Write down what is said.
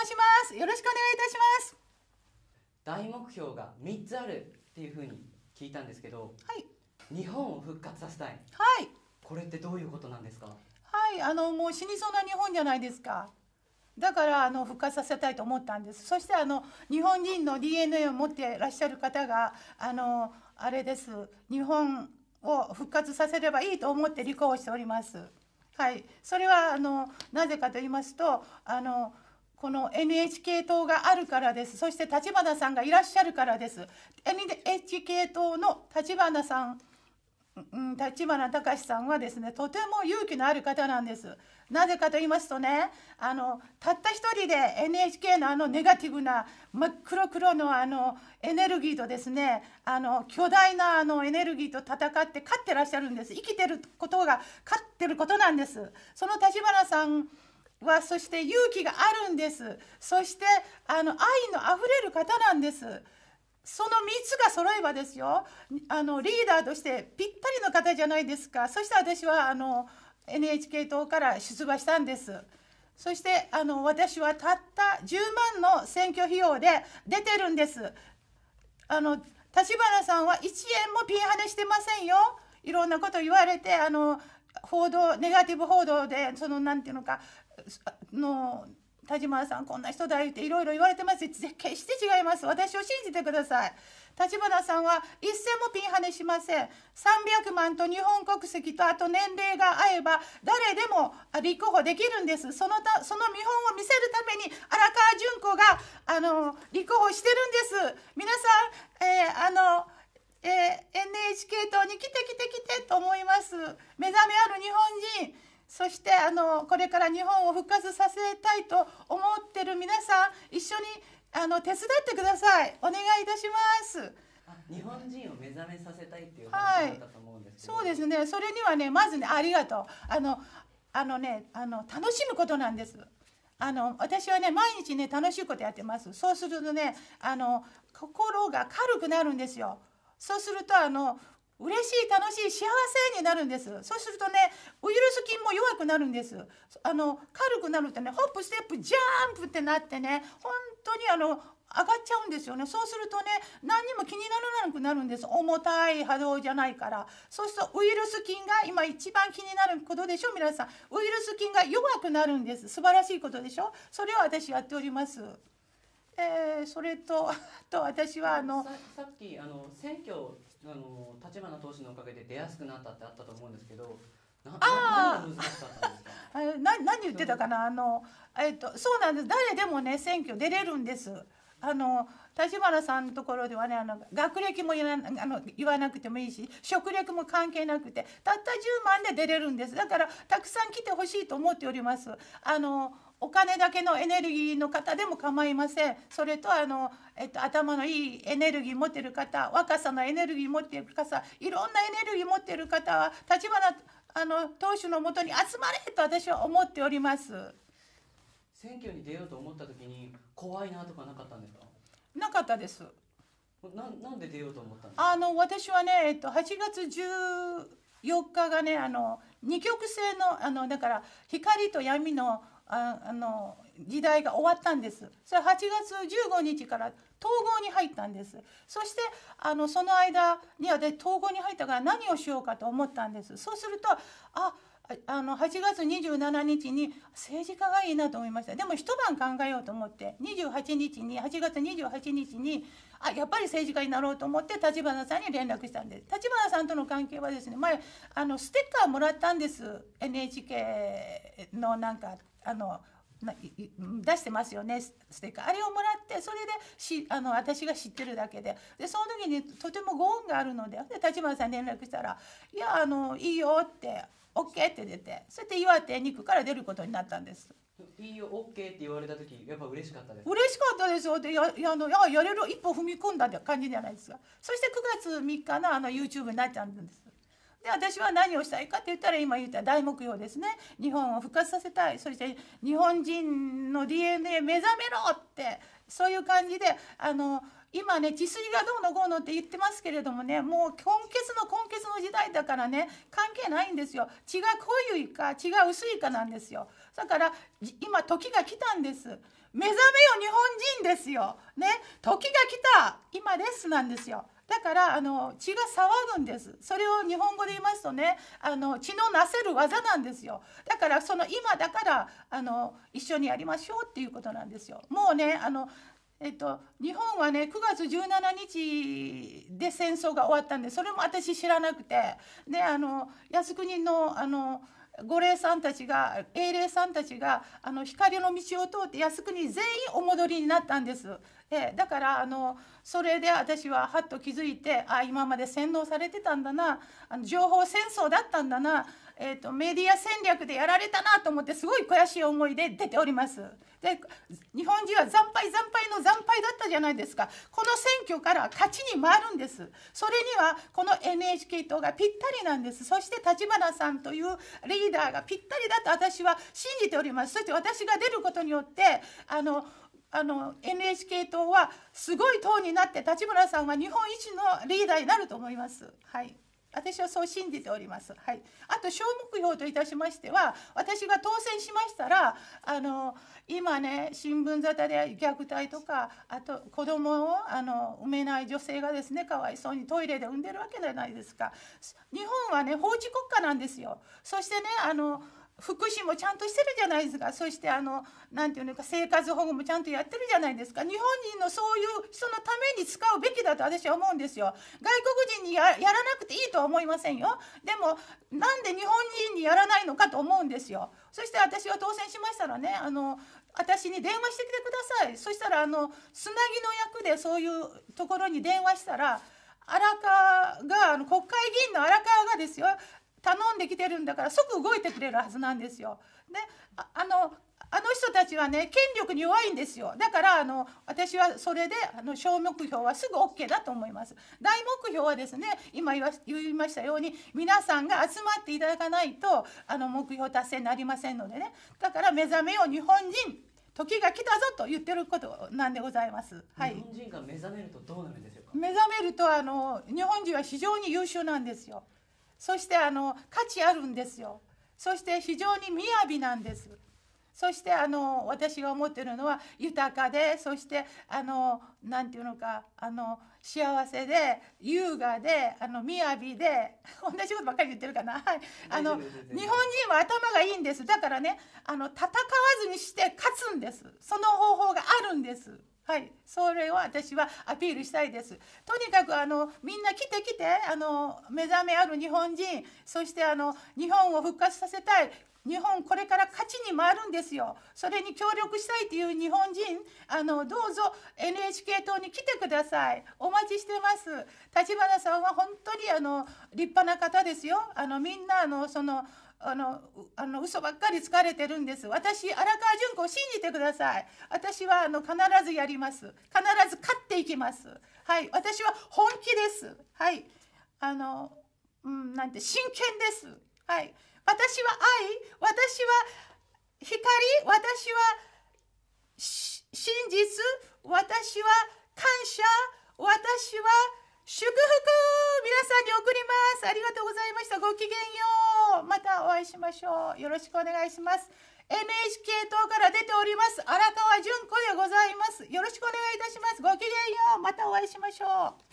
申しますよろしくお願いいたします大目標が3つあるっていうふうに聞いたんですけど、はい、日本を復活させたい、はい、これってどういうことなんですかはいあのもう死にそうな日本じゃないですかだからあの復活させたいと思ったんですそしてあの日本人の DNA を持ってらっしゃる方があのあれです日本を復活させればいいと思って離婚をしております。はい、それはあのなぜかと言いますとあのこの NHK 党があるからですそして立花さんがいらっしゃるからです NHK 党の立花さん立花隆さんはですねとても勇気のある方なんですなぜかと言いますとねあのたった一人で NHK のあのネガティブな真っ黒黒のあのエネルギーとですねあの巨大なあのエネルギーと戦って勝ってらっしゃるんです生きてることが勝ってることなんですその立花さんはそして勇気があるんですそしてあの愛のあふれる方なんですその3つが揃えばですよあのリーダーとしてぴったりの方じゃないですかそして私はあの NHK 党から出馬したんですそしてあの私はたった10万の選挙費用で出てるんですあの立花さんは1円もピンハネしてませんよいろんなこと言われてあの報道ネガティブ報道でその何て言うのかの田島さんこんな人だ言っていろいろ言われてます決して違います私を信じてください立花さんは一銭もピンハネしません300万と日本国籍とあと年齢が合えば誰でも立候補できるんですそのたその見本を見せるために荒川淳子があの立候補してるんです皆さん、えー、あのえー、NHK 党に来て来て来てと思います目覚めある日本人そしてあのこれから日本を復活させたいと思ってる皆さん一緒にあの手伝ってくださいお願いいたします日本人を目覚めさせたいっていう話だったと思うんですけ、はい、そうですねそれにはねまずねありがとうあのあのねあの楽しむことなんですあの私はね毎日ね楽しいことやってますそうするとねあの心が軽くなるんですよそうするとあの嬉しい楽しい幸せになるんですそうするとねウイルス菌も弱くなるんですあの軽くなるとねホップステップジャンプってなってね本当にあの上がっちゃうんですよねそうするとね何にも気にならなくなるんです重たい波動じゃないからそうするとウイルス菌が今一番気になることでしょ皆さんウイルス菌が弱くなるんです素晴らしいことでしょそれを私やっておりますえー、それとあと私はあのさっきあの選挙あの立花投手のおかげで出やすくなったってあったと思うんですけどなあな 何言ってたかなあの、えっと、そうなんです誰でもね選挙出れるんです。あの立花さんのところではねあの学歴もいらあの言わなくてもいいし職歴も関係なくてたった10万で出れるんですだからたくさん来てほしいと思っております。あのお金だけのエネルギーの方でも構いませんそれとあの、えっと、頭のいいエネルギー持ってる方若さのエネルギー持ってる方いろんなエネルギー持ってる方は立花あの党首のもとに集まれと私は思っております選挙に出ようと思った時に怖いなとかなかったんですかなかったですななんで出ようと思ったんですかあの私はね、えっと、8月14日がねあの二極性のあのだから光と闇のああの時代が終わったんですそれ8月15日から統合に入ったんですそしてあのその間にはで統合に入ったから何をしようかと思ったんですそうするとああの8月27日に政治家がいいなと思いましたでも一晩考えようと思って28日に8月28日にあやっぱり政治家になろうと思って立花さんに連絡したんです立花さんとの関係はですね前あのステッカーもらったんです NHK のなんかあの出してますよねステッカーあれをもらってそれでしあの私が知ってるだけででその時にとてもご恩があるのでで立花さん連絡したら「いやあのいいよ」って「OK」って出てそれで岩手に行くから出ることになったんです。いいよ、オッケーって言われた時、やっぱ嬉しかったです。嬉しかったですよ。で、や、あの、や、やれる一歩踏み込んだって感じじゃないですか。そして9月3日のあのユーチューブになっちゃうんです。で私は何をしたいかって言ったら今言った大目標ですね日本を復活させたいそして日本人の DNA 目覚めろってそういう感じであの今ね治水がどうのこうのって言ってますけれどもねもう根血の根血の時代だからね関係ないんですよ血が濃いか血が薄いかなんですよだから今時が来たんです目覚めよ日本人ですよね時が来た今ですなんですよだからあの血が騒ぐんですそれを日本語で言いますとねあの血のなせる技なんですよだからその今だからあの一緒にやりましょうっていうことなんですよもうねあのえっと、日本はね9月17日で戦争が終わったんでそれも私知らなくてねあの靖国のあの御霊さんたちが英霊さんたちがあの光の道を通って靖国全員お戻りになったんです。えだからあのそれで私ははっと気づいてあ今まで洗脳されてたんだなあの情報戦争だったんだなえーと、メディア戦略でやられたなと思ってすごい悔しい思いで出ておりますで日本人は惨敗惨敗の惨敗だったじゃないですかこの選挙から勝ちに回るんですそれにはこの NHK 党がぴったりなんですそして立花さんというリーダーがぴったりだと私は信じておりますそして私が出ることによってあのあの NHK 党はすごい党になって立花さんは日本一のリーダーになると思います。はい私はそう信じております。はい、あと小目標といたしましては私が当選しましたらあの今ね新聞沙汰で虐待とかあと子供をあの産めない女性がですねかわいそうにトイレで産んでるわけじゃないですか日本はね法治国家なんですよ。そしてねあの福祉もちゃんとしてるじゃないですかそしてあの何て言うのか生活保護もちゃんとやってるじゃないですか日本人のそういう人のために使うべきだと私は思うんですよ外国人にやらなくていいとは思いませんよでもなんで日本人にやらないのかと思うんですよそして私は当選しましたらねあの私に電話してきてくださいそしたらあのつなぎの役でそういうところに電話したら荒川があの国会議員の荒川がですよ頼んできてるんだから即動いてくれるはずなんですよ。であのあの人たちはね権力に弱いんですよだからあの私はそれであの小目標はすぐ OK だと思います大目標はですね今言いましたように皆さんが集まっていただかないとあの目標達成になりませんのでねだから目覚めよう日本人時が来たぞと言ってることなんでございます。はい。日本人が目覚めるとどうなるんですか。目覚めるとあの日本人は非常に優秀なんですよ。そしてあの価値あるんですよそして非常に雅なんですそしてあの私が思ってるのは豊かでそしてあのなて言うのかあの幸せで優雅であの雅で 同じことばっかり言ってるかな、はい、あの日本人は頭がいいんですだからねあの戦わずにして勝つんですその方法があるんです。はい、それを私はアピールしたいです。とにかくあのみんな来て来てあの目覚めある日本人そしてあの日本を復活させたい日本これから勝ちに回るんですよそれに協力したいという日本人あのどうぞ NHK 党に来てくださいお待ちしてます立花さんは本当にあの立派な方ですよあのみんなあのそのあのあの嘘ばっかり疲れてるんです私荒川淳子を信じてください私はあの必ずやります必ず勝っていきますはい私は本気ですはいあのうんなんて真剣ですはい私は愛私は光私は真実私は感謝私は祝福皆さんに送りますありがとうございましたごきげんようまたお会いしましょうよろしくお願いします NHK 党から出ております荒川純子でございますよろしくお願いいたしますごきげんようまたお会いしましょう